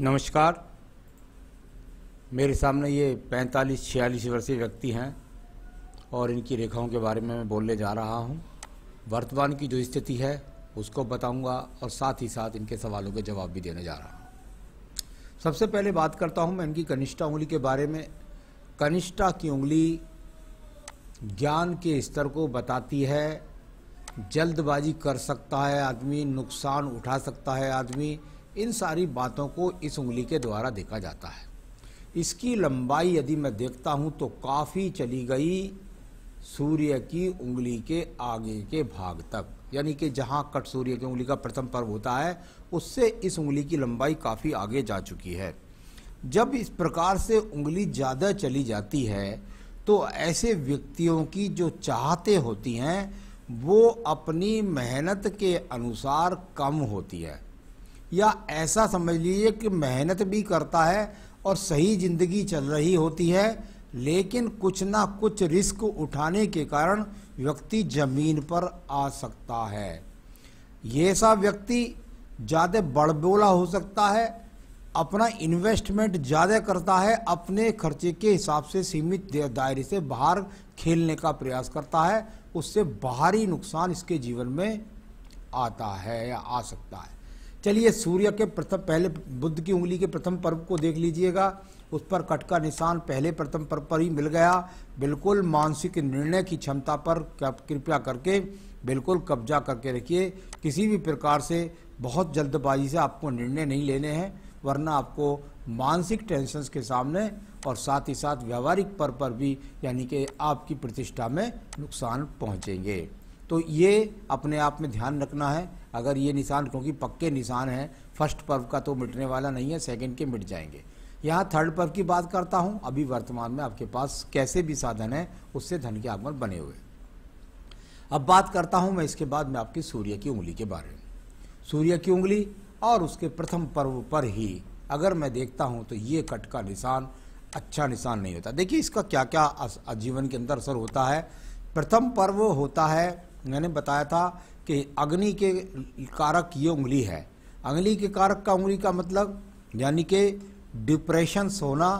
नमस्कार मेरे सामने ये 45 छियालीस वर्षीय व्यक्ति हैं और इनकी रेखाओं के बारे में मैं बोलने जा रहा हूँ वर्तमान की जो स्थिति है उसको बताऊंगा और साथ ही साथ इनके सवालों के जवाब भी देने जा रहा हूँ सबसे पहले बात करता हूँ मैं इनकी कनिष्ठा उंगली के बारे में कनिष्ठा की उंगली ज्ञान के स्तर को बताती है जल्दबाजी कर सकता है आदमी नुकसान उठा सकता है आदमी इन सारी बातों को इस उंगली के द्वारा देखा जाता है इसकी लंबाई यदि मैं देखता हूँ तो काफ़ी चली गई सूर्य की उंगली के आगे के भाग तक यानी कि जहाँ कट सूर्य की उंगली का प्रथम पर्व होता है उससे इस उंगली की लंबाई काफ़ी आगे जा चुकी है जब इस प्रकार से उंगली ज़्यादा चली जाती है तो ऐसे व्यक्तियों की जो चाहते होती हैं वो अपनी मेहनत के अनुसार कम होती है या ऐसा समझ लीजिए कि मेहनत भी करता है और सही ज़िंदगी चल रही होती है लेकिन कुछ ना कुछ रिस्क उठाने के कारण व्यक्ति ज़मीन पर आ सकता है ये सा व्यक्ति ज़्यादा बड़बोला हो सकता है अपना इन्वेस्टमेंट ज़्यादा करता है अपने खर्चे के हिसाब से सीमित दायरे से बाहर खेलने का प्रयास करता है उससे बाहरी नुकसान इसके जीवन में आता है या आ सकता है चलिए सूर्य के प्रथम पहले बुद्ध की उंगली के प्रथम पर्व को देख लीजिएगा उस पर कट का निशान पहले प्रथम पर्व पर ही मिल गया बिल्कुल मानसिक निर्णय की क्षमता पर कृपया करके बिल्कुल कब्जा करके रखिए किसी भी प्रकार से बहुत जल्दबाजी से आपको निर्णय नहीं लेने हैं वरना आपको मानसिक टेंशन के सामने और साथ ही साथ व्यावहारिक पर पर भी यानी कि आपकी प्रतिष्ठा में नुकसान पहुंचेंगे तो ये अपने आप में ध्यान रखना है अगर ये निशान क्योंकि पक्के निशान हैं फर्स्ट पर्व का तो मिटने वाला नहीं है सेकंड के मिट जाएंगे यहाँ थर्ड पर्व की बात करता हूँ अभी वर्तमान में आपके पास कैसे भी साधन है उससे धन के आगमन बने हुए अब बात करता हूँ मैं इसके बाद में आपकी सूर्य की उंगली के बारे में सूर्य की उंगली और उसके प्रथम पर्व पर ही अगर मैं देखता हूँ तो ये कट का निशान अच्छा निशान नहीं होता देखिए इसका क्या क्या जीवन के अंदर असर होता है प्रथम पर्व होता है मैंने बताया था कि अग्नि के कारक ये उंगली है अग्नि के कारक का उंगली का मतलब यानी कि डिप्रेशन होना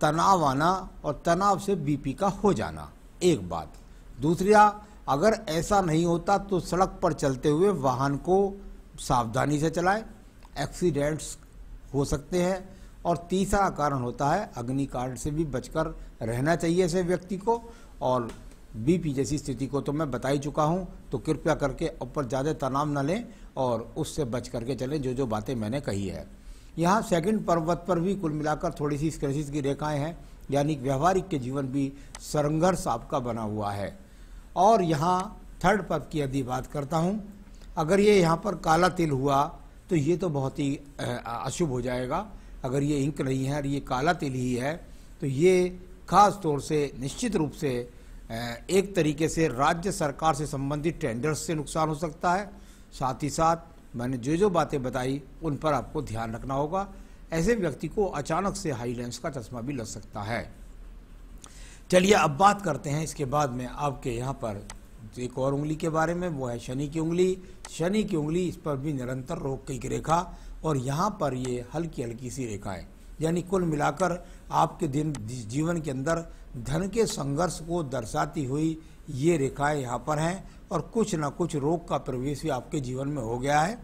तनाव आना और तनाव से बीपी का हो जाना एक बात दूसरा अगर ऐसा नहीं होता तो सड़क पर चलते हुए वाहन को सावधानी से चलाएं एक्सीडेंट्स हो सकते हैं और तीसरा कारण होता है अग्निकांड से भी बचकर रहना चाहिए ऐसे व्यक्ति को और बीपी जैसी स्थिति को तो मैं बता ही चुका हूँ तो कृपया करके ऊपर ज़्यादा तनाव न लें और उससे बच करके चलें जो जो बातें मैंने कही है यहाँ सेकंड पर्वत पर भी कुल मिलाकर थोड़ी सी क्रेसिस की रेखाएं हैं यानी व्यवहारिक के जीवन भी संघर्ष आपका बना हुआ है और यहाँ थर्ड पर्व की यदि बात करता हूँ अगर ये यहाँ पर काला तिल हुआ तो ये तो बहुत ही अशुभ हो जाएगा अगर ये इंक नहीं है और ये काला तिल ही है तो ये खास तौर से निश्चित रूप से एक तरीके से राज्य सरकार से संबंधित टेंडर्स से नुकसान हो सकता है साथ ही साथ मैंने जो जो बातें बताई उन पर आपको ध्यान रखना होगा ऐसे व्यक्ति को अचानक से हाई लेंस का चश्मा भी लग सकता है चलिए अब बात करते हैं इसके बाद में आपके यहाँ पर एक और उंगली के बारे में वो है शनि की उंगली शनि की उंगली इस पर भी निरंतर रोक की रेखा और यहाँ पर ये हल्की हल्की सी रेखा है यानी कुल मिलाकर आपके दिन जीवन के अंदर धन के संघर्ष को दर्शाती हुई ये रेखाएं यहाँ पर हैं और कुछ ना कुछ रोग का प्रवेश भी आपके जीवन में हो गया है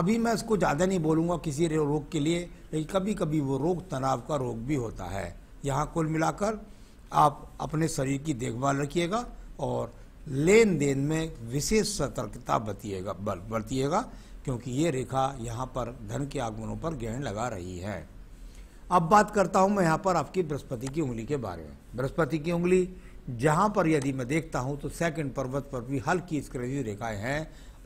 अभी मैं इसको ज़्यादा नहीं बोलूँगा किसी रोग के लिए लेकिन कभी कभी वो रोग तनाव का रोग भी होता है यहाँ कुल मिलाकर आप अपने शरीर की देखभाल रखिएगा और लेन देन में विशेष सतर्कता बरतिएगा बरतिएगा क्योंकि ये रेखा यहाँ पर धन के आगमनों पर गहन लगा रही है अब बात करता हूं मैं यहां पर आपकी बृहस्पति की उंगली के बारे में बृहस्पति की उंगली जहां पर यदि मैं देखता हूं तो सेकंड पर्वत पर भी हल्की स्क्रजी रेखाएं हैं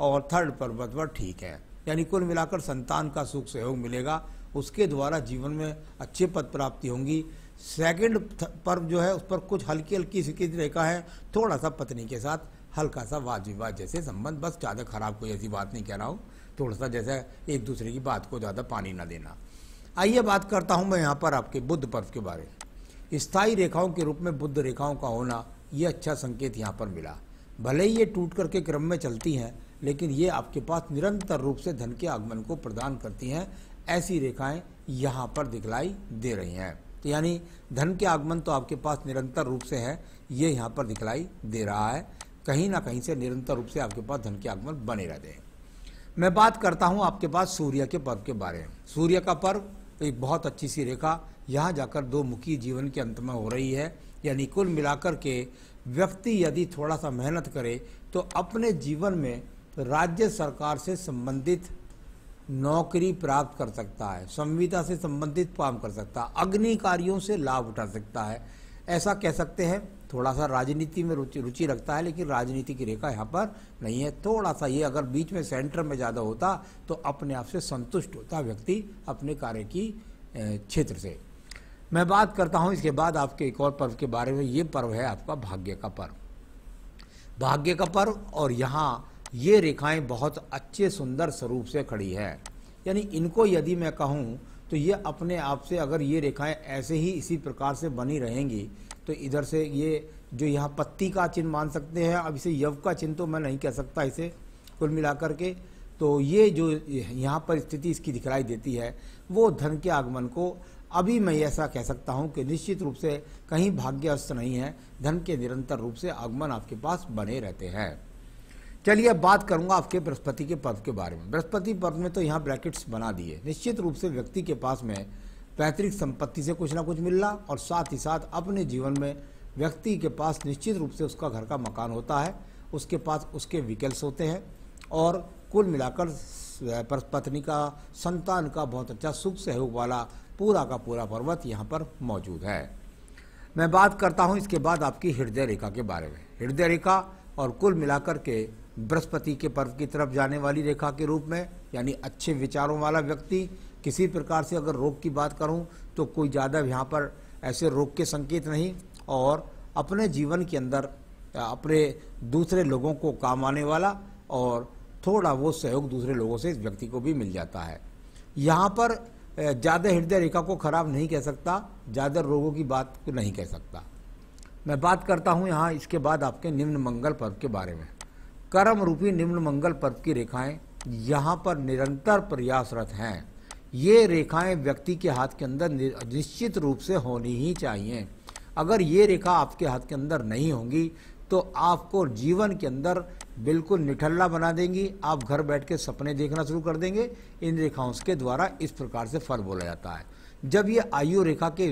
और थर्ड पर्वत पर ठीक है यानी कुल मिलाकर संतान का सुख सहयोग मिलेगा उसके द्वारा जीवन में अच्छे पद प्राप्ति होंगी सेकंड पर्व जो है उस पर कुछ हल्की हल्की सिक्की रेखा है थोड़ा सा पत्नी के साथ हल्का सा वाद विवाद जैसे संबंध बस ज़्यादा खराब कोई ऐसी बात नहीं कह रहा हूँ थोड़ा सा जैसा एक दूसरे की बात को ज़्यादा पानी ना देना आइए बात करता हूं मैं यहाँ पर आपके बुद्ध पर्व के बारे में स्थायी रेखाओं के रूप में बुद्ध रेखाओं का होना ये अच्छा संकेत यहाँ पर मिला भले ही ये टूट करके क्रम में चलती हैं लेकिन ये आपके पास निरंतर रूप से धन के आगमन को प्रदान करती हैं ऐसी रेखाएं यहाँ पर दिखलाई दे रही हैं तो यानी धन के आगमन तो आपके पास निरंतर रूप से है ये यहाँ पर दिखलाई दे रहा है कहीं ना कहीं से निरंतर रूप से आपके पास धन के आगमन बने रहते हैं मैं बात करता हूँ आपके पास सूर्य के पर्व के बारे में सूर्य का पर्व तो एक बहुत अच्छी सी रेखा यहाँ जाकर दो मुखी जीवन के अंत में हो रही है यानी कुल मिलाकर के व्यक्ति यदि थोड़ा सा मेहनत करे तो अपने जीवन में राज्य सरकार से संबंधित नौकरी प्राप्त कर सकता है संविदा से संबंधित काम कर सकता है अग्नि कार्यों से लाभ उठा सकता है ऐसा कह सकते हैं थोड़ा सा राजनीति में रुचि रुचि रखता है लेकिन राजनीति की रेखा यहाँ पर नहीं है थोड़ा सा ये अगर बीच में सेंटर में ज़्यादा होता तो अपने आप से संतुष्ट होता व्यक्ति अपने कार्य की क्षेत्र से मैं बात करता हूँ इसके बाद आपके एक और पर्व के बारे में ये पर्व है आपका भाग्य का पर्व भाग्य का पर्व और यहाँ ये रेखाएं बहुत अच्छे सुंदर स्वरूप से खड़ी है यानी इनको यदि मैं कहूँ तो ये अपने आप से अगर ये रेखाएं ऐसे ही इसी प्रकार से बनी रहेंगी तो इधर से ये जो यहाँ पत्ती का चिन्ह मान सकते हैं अब इसे यव का चिन्ह तो मैं नहीं कह सकता इसे कुल मिलाकर के तो ये जो यहाँ पर स्थिति इसकी दिखलाई देती है वो धन के आगमन को अभी मैं ऐसा कह सकता हूँ कि निश्चित रूप से कहीं भाग्यस्त नहीं है धन के निरंतर रूप से आगमन आपके पास बने रहते हैं चलिए अब बात करूंगा आपके बृहस्पति के पर्व के बारे में बृहस्पति पर्व में तो यहाँ ब्रैकेट्स बना दिए निश्चित रूप से व्यक्ति के पास में पैतृक संपत्ति से कुछ ना कुछ मिलना और साथ ही साथ अपने जीवन में व्यक्ति के पास निश्चित रूप से उसका घर का मकान होता है उसके पास उसके व्हीकल्स होते हैं और कुल मिलाकर पत्नी का संतान का बहुत अच्छा सुख सहयोग वाला पूरा का पूरा पर्वत यहाँ पर मौजूद है मैं बात करता हूँ इसके बाद आपकी हृदय रेखा के बारे में हृदय रेखा और कुल मिलाकर के बृहस्पति के पर्व की तरफ जाने वाली रेखा के रूप में यानी अच्छे विचारों वाला व्यक्ति किसी प्रकार से अगर रोग की बात करूं तो कोई ज़्यादा यहाँ पर ऐसे रोग के संकेत नहीं और अपने जीवन के अंदर अपने दूसरे लोगों को काम आने वाला और थोड़ा वो सहयोग दूसरे लोगों से इस व्यक्ति को भी मिल जाता है यहाँ पर ज़्यादा हृदय रेखा को खराब नहीं कह सकता ज़्यादा रोगों की बात को नहीं कह सकता मैं बात करता हूँ यहाँ इसके बाद आपके निम्न मंगल पर्व के बारे में कर्म रूपी निम्न मंगल पर्व की रेखाएं यहाँ पर निरंतर प्रयासरत हैं ये रेखाएं व्यक्ति के हाथ के अंदर निश्चित रूप से होनी ही चाहिए अगर ये रेखा आपके हाथ के अंदर नहीं होंगी तो आपको जीवन के अंदर बिल्कुल निठल्ला बना देंगी आप घर बैठ के सपने देखना शुरू कर देंगे इन रेखाओं के द्वारा इस प्रकार से फल बोला जाता है जब ये आयु रेखा के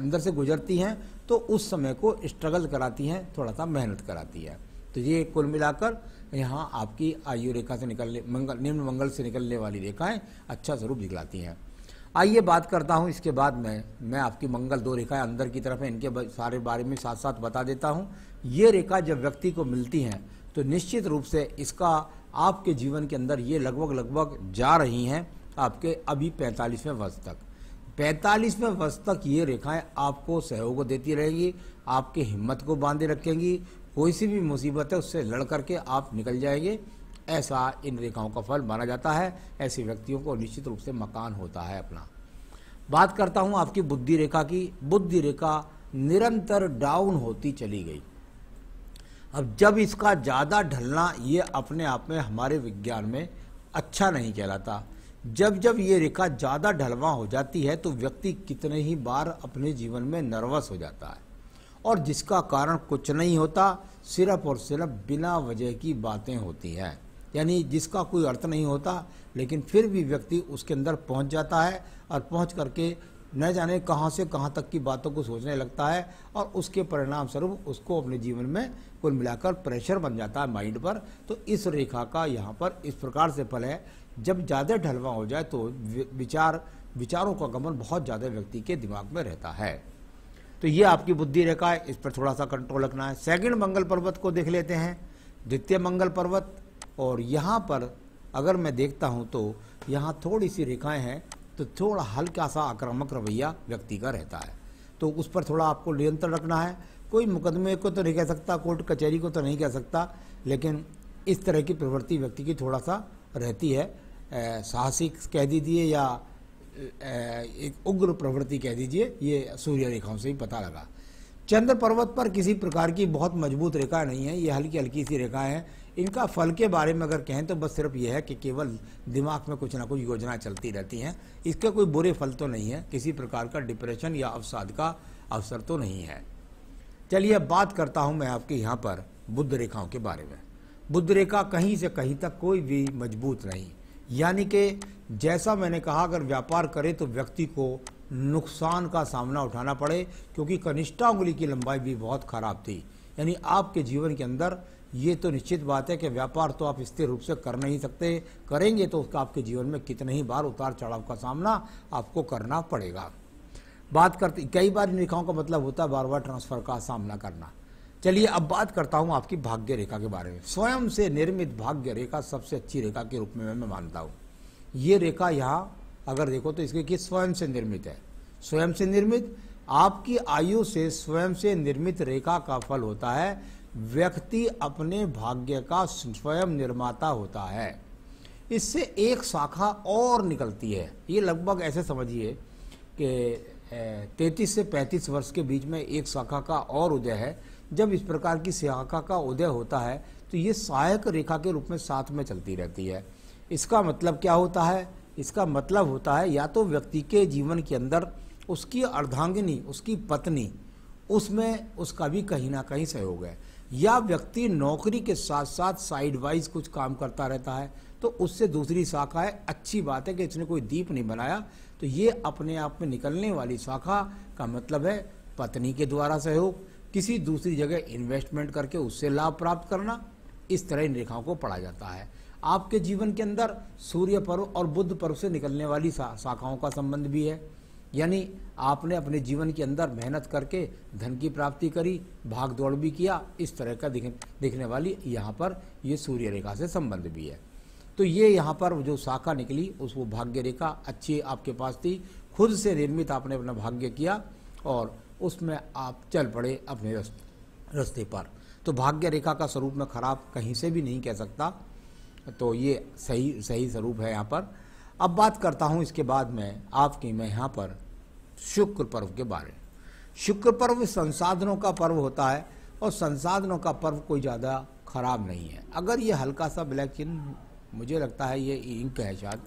अंदर से गुजरती हैं तो उस समय को स्ट्रगल कराती हैं थोड़ा सा मेहनत कराती है तो ये कुल मिलाकर यहाँ आपकी आयु रेखा से निकलने मंगल निम्न मंगल से निकलने वाली रेखाएं अच्छा स्वरूप दिखलाती हैं आइए बात करता हूँ इसके बाद मैं मैं आपकी मंगल दो रेखाएं अंदर की तरफ हैं इनके सारे बारे में साथ साथ बता देता हूँ ये रेखा जब व्यक्ति को मिलती हैं तो निश्चित रूप से इसका आपके जीवन के अंदर ये लगभग लगभग जा रही हैं आपके अभी पैंतालीसवें वर्ष तक पैंतालीसवें वर्ष तक ये रेखाएं आपको सहयोग देती रहेंगी आपके हिम्मत को बांधे रखेंगी कोई सी भी मुसीबत है उससे लड़ करके आप निकल जाएंगे ऐसा इन रेखाओं का फल माना जाता है ऐसे व्यक्तियों को निश्चित रूप से मकान होता है अपना बात करता हूं आपकी बुद्धि रेखा की बुद्धि रेखा निरंतर डाउन होती चली गई अब जब इसका ज़्यादा ढलना ये अपने आप में हमारे विज्ञान में अच्छा नहीं कहलाता जब जब ये रेखा ज़्यादा ढलवा हो जाती है तो व्यक्ति कितने ही बार अपने जीवन में नर्वस हो जाता है और जिसका कारण कुछ नहीं होता सिर्फ और सिर्फ बिना वजह की बातें होती हैं यानी जिसका कोई अर्थ नहीं होता लेकिन फिर भी व्यक्ति उसके अंदर पहुंच जाता है और पहुंच करके न जाने कहाँ से कहाँ तक की बातों को सोचने लगता है और उसके परिणाम स्वरूप उसको अपने जीवन में कुल मिलाकर प्रेशर बन जाता है माइंड पर तो इस रेखा का यहाँ पर इस प्रकार से फल है जब ज़्यादा ढलवा हो जाए तो विचार विचारों का गमन बहुत ज़्यादा व्यक्ति के दिमाग में रहता है तो ये आपकी बुद्धि रेखा है इस पर थोड़ा सा कंट्रोल रखना है सेकंड मंगल पर्वत को देख लेते हैं द्वितीय मंगल पर्वत और यहाँ पर अगर मैं देखता हूँ तो यहाँ थोड़ी सी रेखाएँ हैं तो थोड़ा हल्का सा आक्रामक रवैया व्यक्ति का रहता है तो उस पर थोड़ा आपको नियंत्रण रखना है कोई मुकदमे को तो नहीं कह सकता कोर्ट कचहरी को तो नहीं कह सकता लेकिन इस तरह की प्रवृत्ति व्यक्ति की थोड़ा सा रहती है साहसिक कह दीजिए या एक उग्र प्रवृत्ति कह दीजिए ये सूर्य रेखाओं से ही पता लगा चंद्र पर्वत पर किसी प्रकार की बहुत मजबूत रेखा नहीं है ये हल्की हल्की सी रेखाएं हैं इनका फल के बारे में अगर कहें तो बस सिर्फ यह है कि केवल दिमाग में कुछ ना कुछ योजना चलती रहती हैं इसके कोई बुरे फल तो नहीं है किसी प्रकार का डिप्रेशन या अवसाद का अवसर तो नहीं है चलिए अब बात करता हूँ मैं आपके यहाँ पर बुद्ध रेखाओं के बारे में बुद्ध रेखा कहीं से कहीं तक कोई भी मजबूत नहीं यानी कि जैसा मैंने कहा अगर व्यापार करे तो व्यक्ति को नुकसान का सामना उठाना पड़े क्योंकि कनिष्ठा उंगली की लंबाई भी बहुत खराब थी यानी आपके जीवन के अंदर ये तो निश्चित बात है कि व्यापार तो आप स्थिर रूप से कर नहीं सकते करेंगे तो उसका आपके जीवन में कितने ही बार उतार चढ़ाव का सामना आपको करना पड़ेगा बात करते कई बार रेखाओं का मतलब होता है बार बार ट्रांसफर का सामना करना चलिए अब बात करता हूं आपकी भाग्य रेखा के बारे में स्वयं से निर्मित भाग्य रेखा सबसे अच्छी रेखा के रूप में मैं मानता हूँ ये रेखा यहाँ अगर देखो तो इसके किस स्वयं से निर्मित है स्वयं से निर्मित आपकी आयु से स्वयं से निर्मित रेखा का फल होता है व्यक्ति अपने भाग्य का स्वयं निर्माता होता है इससे एक शाखा और निकलती है ये लगभग ऐसे समझिए कि 33 से 35 वर्ष के बीच में एक शाखा का और उदय है जब इस प्रकार की सियाका का उदय होता है तो ये सहायक रेखा के रूप में साथ में चलती रहती है इसका मतलब क्या होता है इसका मतलब होता है या तो व्यक्ति के जीवन के अंदर उसकी अर्धांगिनी उसकी पत्नी उसमें उसका भी कहीं ना कहीं सहयोग है या व्यक्ति नौकरी के साथ साथ साइड वाइज कुछ काम करता रहता है तो उससे दूसरी शाखा है अच्छी बात है कि इसने कोई दीप नहीं बनाया तो ये अपने आप में निकलने वाली शाखा का मतलब है पत्नी के द्वारा सहयोग किसी दूसरी जगह इन्वेस्टमेंट करके उससे लाभ प्राप्त करना इस तरह इन रेखाओं को पढ़ा जाता है आपके जीवन के अंदर सूर्य पर्व और बुद्ध पर्व से निकलने वाली सा, शाखाओं का संबंध भी है यानी आपने अपने जीवन के अंदर मेहनत करके धन की प्राप्ति करी भाग दौड़ भी किया इस तरह का दिख, दिखने वाली यहाँ पर ये सूर्य रेखा से संबंध भी है तो ये यहाँ पर जो शाखा निकली उस वो भाग्य रेखा अच्छी आपके पास थी खुद से निर्मित आपने अपना भाग्य किया और उसमें आप चल पड़े अपने रास्ते पर तो भाग्य रेखा का स्वरूप में खराब कहीं से भी नहीं कह सकता तो ये सही सही स्वरूप है यहाँ पर अब बात करता हूँ इसके बाद में आपकी मैं यहाँ पर शुक्र पर्व के बारे में शुक्र पर्व संसाधनों का पर्व होता है और संसाधनों का पर्व कोई ज़्यादा खराब नहीं है अगर ये हल्का सा ब्लैक चिन्ह मुझे लगता है ये इंक है शायद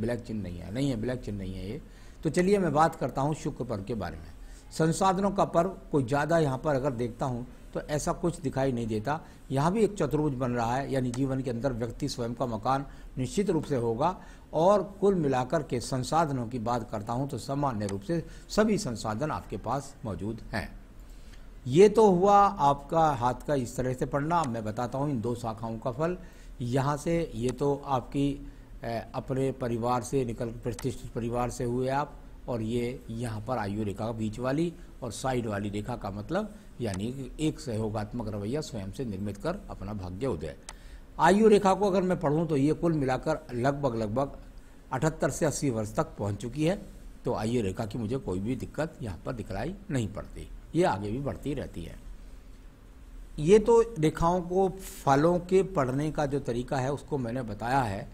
ब्लैक चिन्ह नहीं है नहीं है ब्लैक चिन्ह नहीं है ये तो चलिए मैं बात करता हूँ शुक्र पर्व के बारे में संसाधनों का पर्व कोई ज़्यादा यहाँ पर अगर देखता हूँ तो ऐसा कुछ दिखाई नहीं देता यहाँ भी एक चतुर्भुज बन रहा है यानी जीवन के अंदर व्यक्ति स्वयं का मकान निश्चित रूप से होगा और कुल मिलाकर के संसाधनों की बात करता हूँ तो सामान्य रूप से सभी संसाधन आपके पास मौजूद हैं ये तो हुआ आपका हाथ का इस तरह से पढ़ना मैं बताता हूँ इन दो शाखाओं का फल यहाँ से ये तो आपकी अपने परिवार से निकल प्रतिष्ठित परिवार से हुए आप और ये यहाँ पर आयु रेखा बीच वाली और साइड वाली रेखा का मतलब यानी कि एक सहयोगात्मक रवैया स्वयं से निर्मित कर अपना भाग्य उदय आयु रेखा को अगर मैं पढ़ूँ तो ये कुल मिलाकर लगभग लगभग अठहत्तर से अस्सी वर्ष तक पहुँच चुकी है तो आयु रेखा की मुझे कोई भी दिक्कत यहाँ पर दिखलाई नहीं पड़ती ये आगे भी बढ़ती रहती है ये तो रेखाओं को फलों के पढ़ने का जो तरीका है उसको मैंने बताया है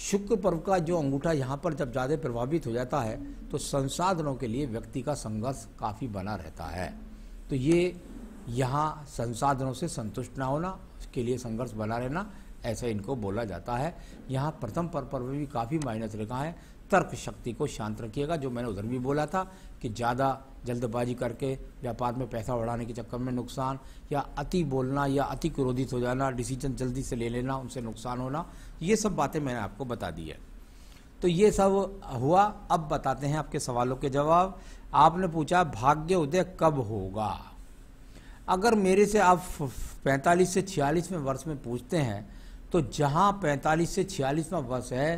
शुक्र पर्व का जो अंगूठा यहाँ पर जब ज़्यादा प्रभावित हो जाता है तो संसाधनों के लिए व्यक्ति का संघर्ष काफ़ी बना रहता है तो ये यहाँ संसाधनों से संतुष्ट ना होना उसके लिए संघर्ष बना रहना ऐसा इनको बोला जाता है यहाँ प्रथम पर्व पर भी काफ़ी माइनस रेखा है तर्क शक्ति को शांत रखिएगा जो मैंने उधर भी बोला था कि ज़्यादा जल्दबाजी करके व्यापार में पैसा बढ़ाने के चक्कर में नुकसान या अति बोलना या अति क्रोधित हो जाना डिसीजन जल्दी से ले लेना उनसे नुकसान होना ये सब बातें मैंने आपको बता दी है तो ये सब हुआ अब बताते हैं आपके सवालों के जवाब आपने पूछा भाग्य उदय कब होगा अगर मेरे से आप 45 से छियालीसवें वर्ष में पूछते हैं तो जहाँ 45 से 46वां वर्ष है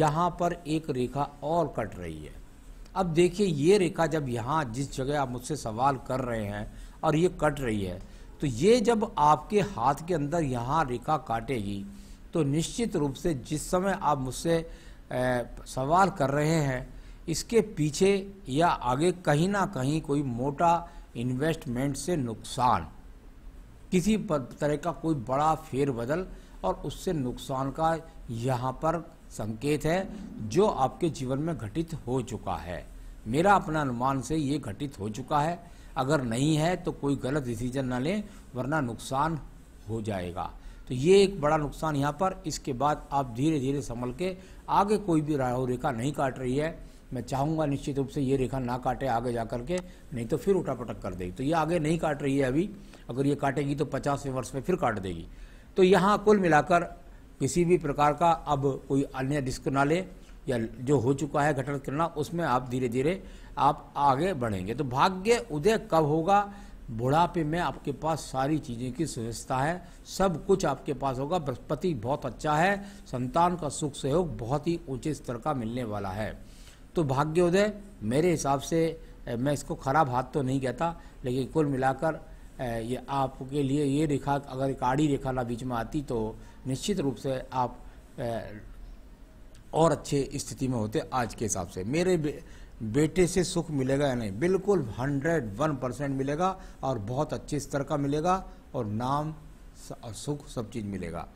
यहाँ पर एक रेखा और कट रही है अब देखिए ये रेखा जब यहाँ जिस जगह आप मुझसे सवाल कर रहे हैं और ये कट रही है तो ये जब आपके हाथ के अंदर यहाँ रेखा काटेगी तो निश्चित रूप से जिस समय आप मुझसे सवाल कर रहे हैं इसके पीछे या आगे कहीं ना कहीं कोई मोटा इन्वेस्टमेंट से नुकसान किसी तरह का कोई बड़ा फेरबदल और उससे नुकसान का यहाँ पर संकेत है जो आपके जीवन में घटित हो चुका है मेरा अपना अनुमान से ये घटित हो चुका है अगर नहीं है तो कोई गलत डिसीजन ना लें वरना नुकसान हो जाएगा तो ये एक बड़ा नुकसान यहाँ पर इसके बाद आप धीरे धीरे संभल के आगे कोई भी राहु रेखा नहीं काट रही है मैं चाहूँगा निश्चित रूप से ये रेखा ना काटे आगे जा करके नहीं तो फिर उठा पटक कर देगी तो ये आगे नहीं काट रही है अभी अगर ये काटेगी तो पचासवें वर्ष में फिर काट देगी तो यहाँ कुल मिलाकर किसी भी प्रकार का अब कोई अन्य रिस्क ना ले या जो हो चुका है घटन करना उसमें आप धीरे धीरे आप आगे बढ़ेंगे तो भाग्य उदय कब होगा बुढ़ापे में आपके पास सारी चीज़ें की सुव्यवस्था है सब कुछ आपके पास होगा बृहस्पति बहुत अच्छा है संतान का सुख सहयोग बहुत ही ऊंचे स्तर का मिलने वाला है तो भाग्योदय मेरे हिसाब से मैं इसको खराब हाथ तो नहीं कहता लेकिन कुल मिलाकर ये आपके लिए ये रेखा अगर काड़ी रेखा ना बीच में आती तो निश्चित रूप से आप और अच्छे स्थिति में होते आज के हिसाब से मेरे बेटे से सुख मिलेगा या नहीं बिल्कुल हंड्रेड वन परसेंट मिलेगा और बहुत अच्छे स्तर का मिलेगा और नाम और सुख सब चीज़ मिलेगा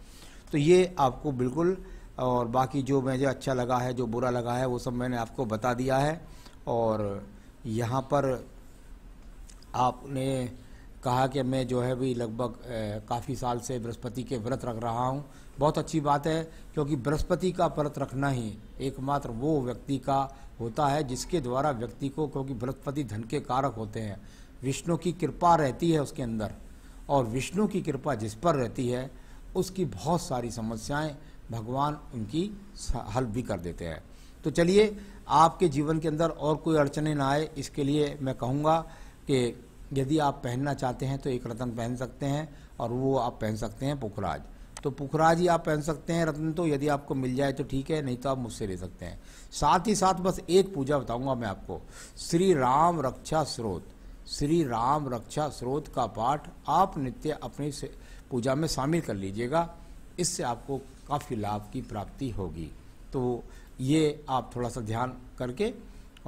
तो ये आपको बिल्कुल और बाकी जो मुझे अच्छा लगा है जो बुरा लगा है वो सब मैंने आपको बता दिया है और यहाँ पर आपने कहा कि मैं जो है भी लगभग काफ़ी साल से बृहस्पति के व्रत रख रहा हूँ बहुत अच्छी बात है क्योंकि बृहस्पति का व्रत रखना ही एकमात्र वो व्यक्ति का होता है जिसके द्वारा व्यक्ति को क्योंकि बृहस्पति धन के कारक होते हैं विष्णु की कृपा रहती है उसके अंदर और विष्णु की कृपा जिस पर रहती है उसकी बहुत सारी समस्याएं भगवान उनकी हल भी कर देते हैं तो चलिए आपके जीवन के अंदर और कोई अड़चने ना आए इसके लिए मैं कहूँगा कि यदि आप पहनना चाहते हैं तो एक रतन पहन सकते हैं और वो आप पहन सकते हैं पुखराज तो पुखराज ही आप पहन सकते हैं रतन तो यदि आपको मिल जाए तो ठीक है नहीं तो आप मुझसे ले सकते हैं साथ ही साथ बस एक पूजा बताऊंगा मैं आपको श्री राम रक्षा स्रोत श्री राम रक्षा स्रोत का पाठ आप नित्य अपनी पूजा में शामिल कर लीजिएगा इससे आपको काफ़ी लाभ की प्राप्ति होगी तो ये आप थोड़ा सा ध्यान करके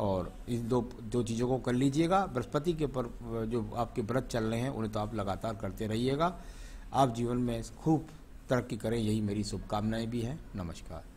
और इन दो दो चीज़ों को कर लीजिएगा बृहस्पति के पर जो आपके व्रत चल रहे हैं उन्हें तो आप लगातार करते रहिएगा आप जीवन में खूब तरक्की करें यही मेरी शुभकामनाएं भी हैं नमस्कार